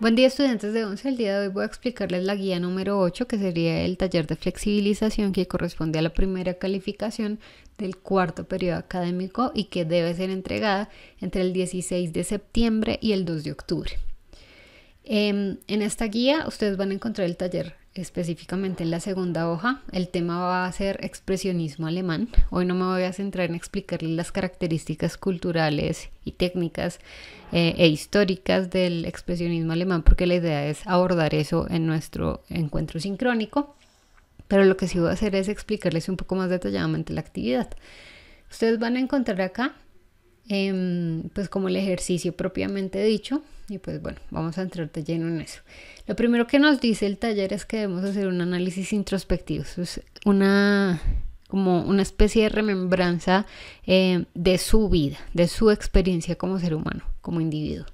Buen día estudiantes de 11, el día de hoy voy a explicarles la guía número 8 que sería el taller de flexibilización que corresponde a la primera calificación del cuarto periodo académico y que debe ser entregada entre el 16 de septiembre y el 2 de octubre. Em, en esta guía ustedes van a encontrar el taller específicamente en la segunda hoja. El tema va a ser expresionismo alemán. Hoy no me voy a centrar en explicarles las características culturales y técnicas eh, e históricas del expresionismo alemán porque la idea es abordar eso en nuestro encuentro sincrónico. Pero lo que sí voy a hacer es explicarles un poco más detalladamente la actividad. Ustedes van a encontrar acá Em, pues como el ejercicio propiamente dicho. Y pues bueno, vamos a entrar lleno en eso. Lo primero que nos dice el taller es que debemos hacer un análisis introspectivo. es una como una especie de remembranza eh, de su vida, de su experiencia como ser humano, como individuo.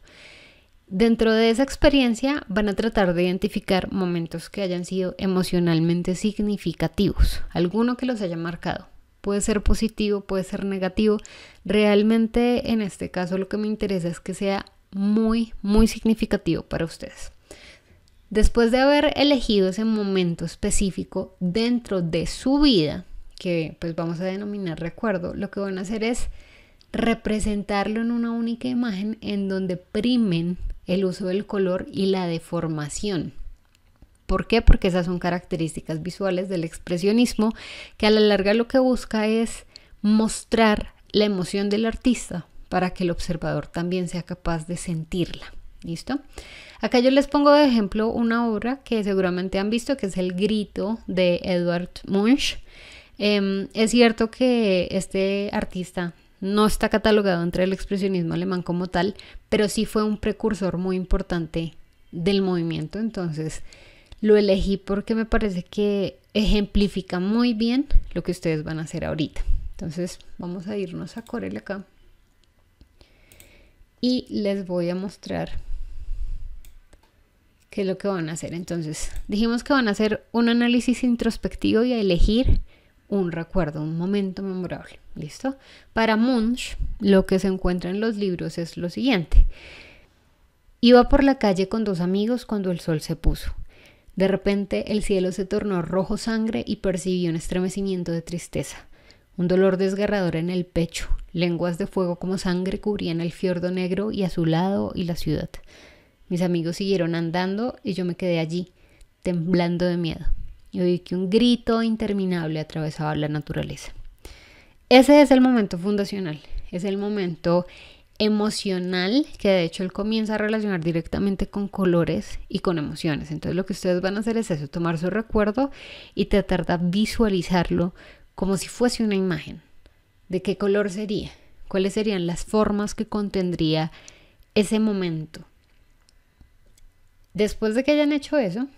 Dentro de esa experiencia van a tratar de identificar momentos que hayan sido emocionalmente significativos, alguno que los haya marcado, puede ser positivo, puede ser negativo. Realmente en este caso lo que me interesa es que sea muy, muy significativo para ustedes. Después de haber elegido ese momento específico dentro de su vida, que pues vamos a denominar recuerdo, lo que van a hacer es representarlo en una única imagen en donde primen el uso del color y la deformación. ¿Por qué? Porque esas son características visuales del expresionismo que a la larga lo que busca es mostrar la emoción del artista para que el observador también sea capaz de sentirla. ¿Listo? Acá yo les pongo de ejemplo una obra que seguramente han visto, que es El Grito de Edward Munch. Em, es cierto que este artista no está catalogado entre el expresionismo alemán como tal, pero sí fue un precursor muy importante del movimiento. Entonces, lo elegí porque me parece que ejemplifica muy bien lo que ustedes van a hacer ahorita. Entonces vamos a irnos a Corel acá. Y les voy a mostrar qué es lo que van a hacer. Entonces dijimos que van a hacer un análisis introspectivo y a elegir un recuerdo, un momento memorable. ¿Listo? Para Munch, lo que se encuentra en los libros es lo siguiente. Iba por la calle con dos amigos cuando el sol se puso. De repente el cielo se tornó rojo sangre y percibí un estremecimiento de tristeza, un dolor desgarrador en el pecho, lenguas de fuego como sangre cubrían el fiordo negro y azulado y la ciudad. Mis amigos siguieron andando y yo me quedé allí, temblando de miedo, y oí que un grito interminable atravesaba la naturaleza. Ese es el momento fundacional, es el momento emocional, que de hecho él comienza a relacionar directamente con colores y con emociones. Entonces lo que ustedes van a hacer es eso, tomar su recuerdo y tratar de visualizarlo como si fuese una imagen. ¿De qué color sería? ¿Cuáles serían las formas que contendría ese momento? Después de que hayan hecho eso,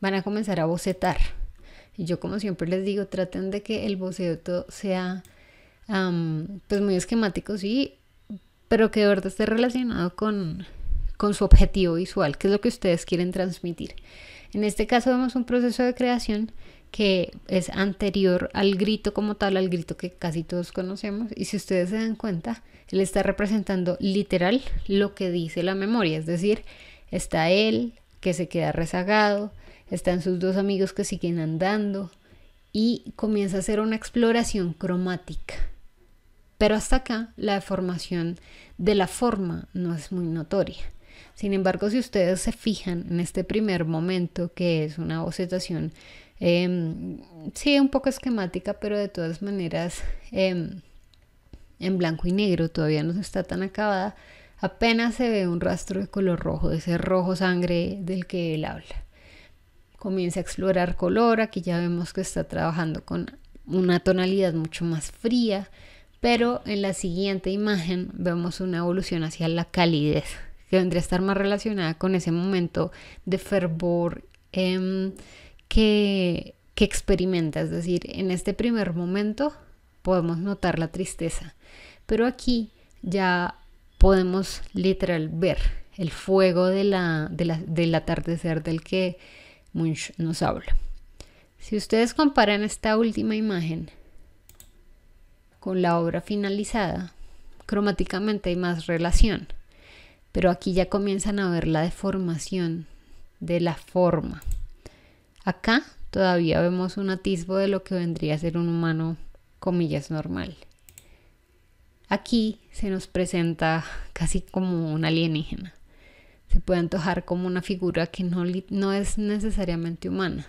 van a comenzar a bocetar. Y yo como siempre les digo, traten de que el boceto sea pues muy esquemático sí, pero que de verdad esté relacionado con, con su objetivo visual, que es lo que ustedes quieren transmitir. En este caso vemos un proceso de creación que es anterior al grito como tal, al grito que casi todos conocemos, y si ustedes se dan cuenta, él está representando literal lo que dice la memoria, es decir, está él que se queda rezagado, están sus dos amigos que siguen andando, y comienza a hacer una exploración cromática. Pero hasta acá la deformación de la forma no es muy notoria. Sin embargo, si ustedes se fijan en este primer momento, que es una bocetación, em, sí, un poco esquemática, pero de todas maneras em, en blanco y negro, todavía no está tan acabada, apenas se ve un rastro de color rojo, de ese rojo sangre del que él habla comienza a explorar color, aquí ya vemos que está trabajando con una tonalidad mucho más fría, pero en la siguiente imagen vemos una evolución hacia la calidez, que vendría a estar más relacionada con ese momento de fervor em, que, que experimenta, es decir, en este primer momento podemos notar la tristeza, pero aquí ya podemos literal ver el fuego de la, del atardecer del que Munch nos habla. Si ustedes comparan esta última imagen con la obra finalizada, cromáticamente hay más relación, pero aquí ya comienzan a ver la deformación de la forma. Acá todavía vemos un atisbo de lo que vendría a ser un humano, comillas, normal. Aquí se nos presenta casi como un alienígena se puede antojar como una figura que no, no es necesariamente humana.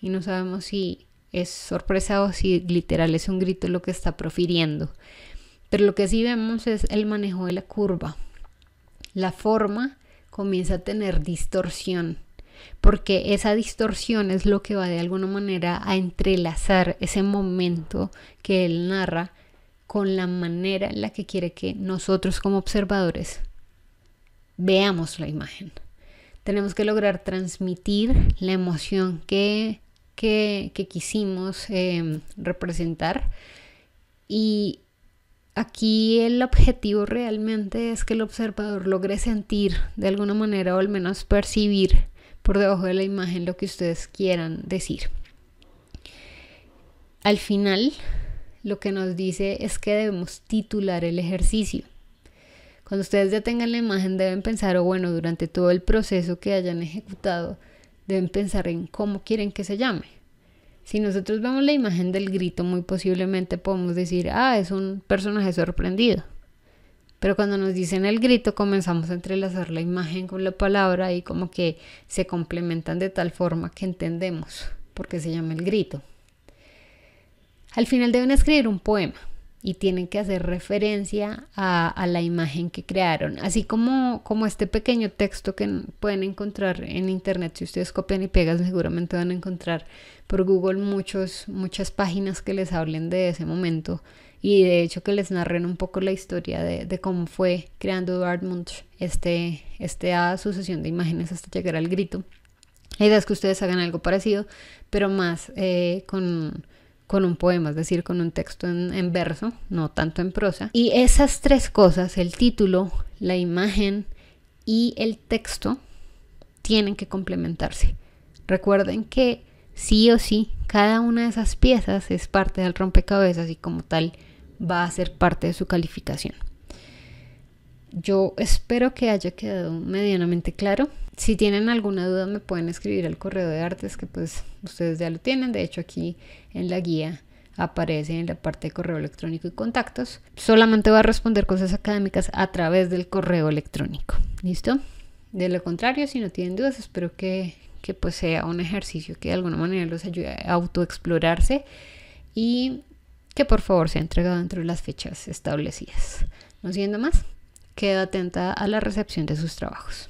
Y no sabemos si es sorpresa o si literal es un grito lo que está profiriendo. Pero lo que sí vemos es el manejo de la curva. La forma comienza a tener distorsión, porque esa distorsión es lo que va de alguna manera a entrelazar ese momento que él narra con la manera en la que quiere que nosotros como observadores veamos la imagen. Tenemos que lograr transmitir la emoción que, quisimos em, representar. Y aquí el objetivo realmente es que el observador logre sentir de alguna manera o al menos percibir por debajo de la imagen lo que ustedes quieran decir. Al final, lo que nos dice es que debemos titular el ejercicio. Cuando ustedes ya tengan la imagen deben pensar, o bueno, durante todo el proceso que hayan ejecutado, deben pensar en cómo quieren que se llame. Si nosotros vemos la imagen del grito, muy posiblemente podemos decir, ah, es un personaje sorprendido. Pero cuando nos dicen el grito, comenzamos a entrelazar la imagen con la palabra y como que se complementan de tal forma que entendemos por qué se llama el grito. Al final deben escribir un poema y tienen que hacer referencia a, la imagen que crearon, así como, como, este pequeño texto que pueden encontrar en internet, si ustedes copian y pegan seguramente van a encontrar por Google muchos, muchas páginas que les hablen de ese momento y de hecho que les narren un poco la historia de, cómo fue creando Dartmouth este, esta sucesión de imágenes hasta llegar al grito. La idea es que ustedes hagan algo parecido, pero más eh, con con un poema, es decir, con un texto en, verso, no tanto en prosa. Y esas tres cosas, el título, la imagen y el texto, tienen que complementarse. Recuerden que sí o sí, cada una de esas piezas es parte del rompecabezas y como tal va a ser parte de su calificación. Yo espero que haya quedado medianamente claro si tienen alguna duda me pueden escribir al correo de artes que pues ustedes ya lo tienen. De hecho aquí en la guía aparece en la parte de correo electrónico y contactos. Solamente va a responder cosas académicas a través del correo electrónico. ¿Listo? De lo contrario, si no tienen dudas, espero que, pues sea un ejercicio que de alguna manera los ayude a autoexplorarse y que por favor sea entregado dentro de las fechas establecidas. No siendo más, quedo atenta a la recepción de sus trabajos.